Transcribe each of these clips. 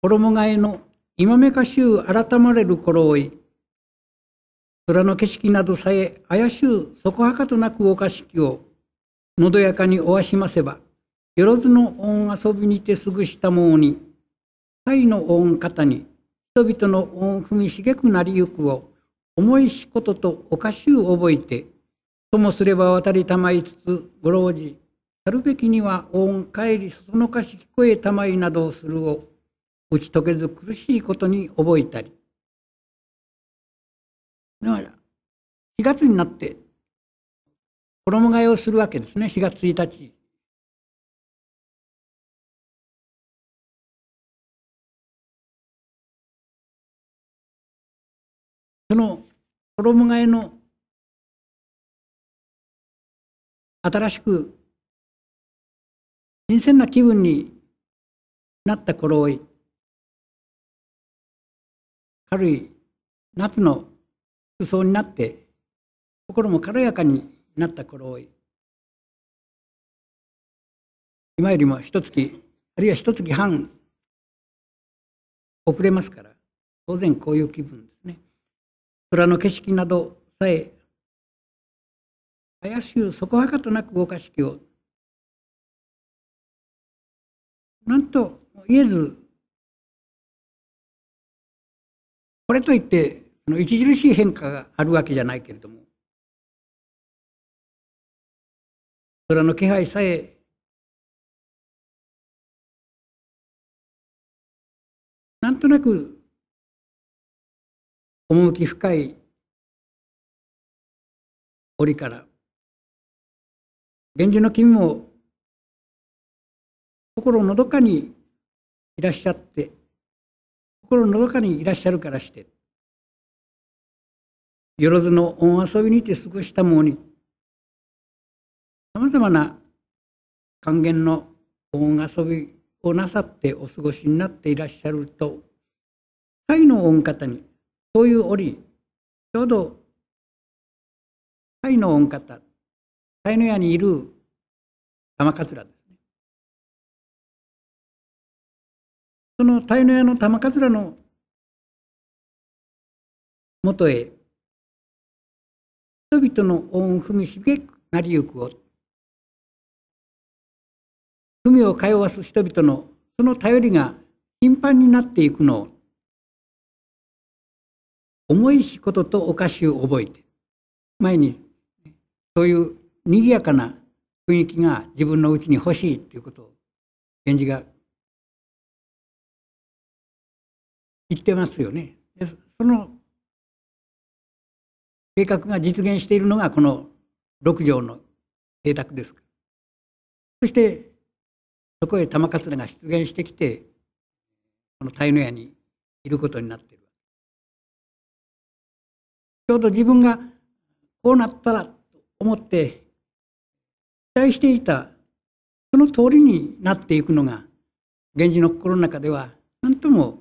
衣替えの今めかしゅう改まれる頃追い空の景色などさえ怪しゅうそこはかとなくおかしきをのどやかにおわしませばよろずの恩遊びにてすぐしたもうに愛の恩方に人々の恩踏みしげくなりゆくを思いしこととおかしゅう覚えてともすれば渡りたまいつつご老じやるべきには恩帰りそそのかし聞こえたまいなどをするを打ち解けず苦しいことに覚えたりだから4月になって衣替えをするわけですね4月1日その衣替えの新しく新鮮な気分になった頃合い軽い夏の服装になって心も軽やかになった頃を今よりも一月あるいは一月半遅れますから当然こういう気分ですね空の景色などさえ怪しゅうそこはかとなく動かしきをなんと言えずこれといって、著しい変化があるわけじゃないけれども、空の気配さえなんとなく趣深い折から源氏の君も心のどかにいらっしゃって心のどかにいらっしゃるからしてよろずの恩遊びにて過ごしたもにさまざまな還元の恩遊びをなさってお過ごしになっていらっしゃると愛の恩方にそういう折ちょうど愛の恩方愛の屋にいる玉桂ですその鯛の屋の玉かずらの元へ人々の恩を踏みしげくなりゆくをみを通わす人々のその頼りが頻繁になっていくのを重いしこととお菓子を覚えて前にそういうにぎやかな雰囲気が自分のうちに欲しいということを源氏が言ってますよね。でその計画が実現しているのがこの6条の邸宅です。そしてそこへ玉桂が出現してきてこの鯛の屋にいることになっている。ちょうど自分がこうなったらと思って期待していたその通りになっていくのが源氏の心の中では何とも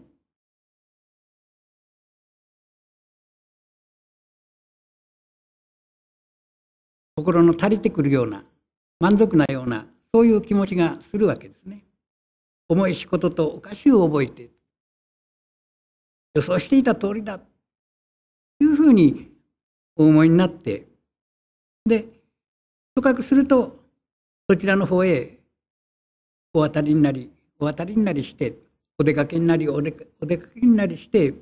心の足りてくるような満足なようなそういう気持ちがするわけですね。重い仕事とおかしゅう覚えて予想していた通りだというふうにお思いになってでとかくするとそちらの方へお渡りになりお渡りになりしてお出かけになりお出かけになりして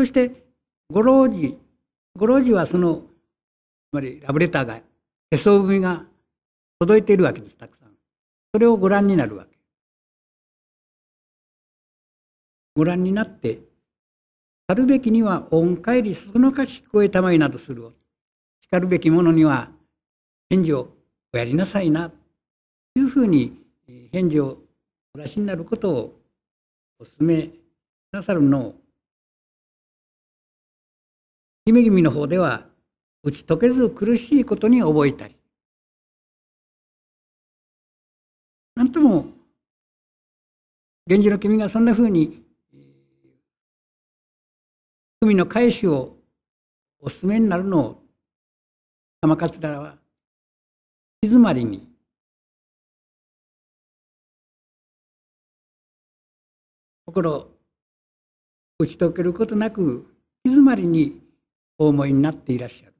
そしてご老人、ご老寺はそのつまりラブレターがへそ組が届いているわけですたくさんそれをご覧になるわけご覧になってあるべきには恩返りそのかし聞こえたまいなどするをしかるべき者には返事をおやりなさいなというふうに返事をお出しになることをお勧めなさるのを姫君の方では打ち解けず苦しいことに覚えたりなんとも源氏の君がそんなふうに文の返しをおすすめになるのを玉桂は静まりに心打ち解けることなく静まりにお思いになっていらっしゃる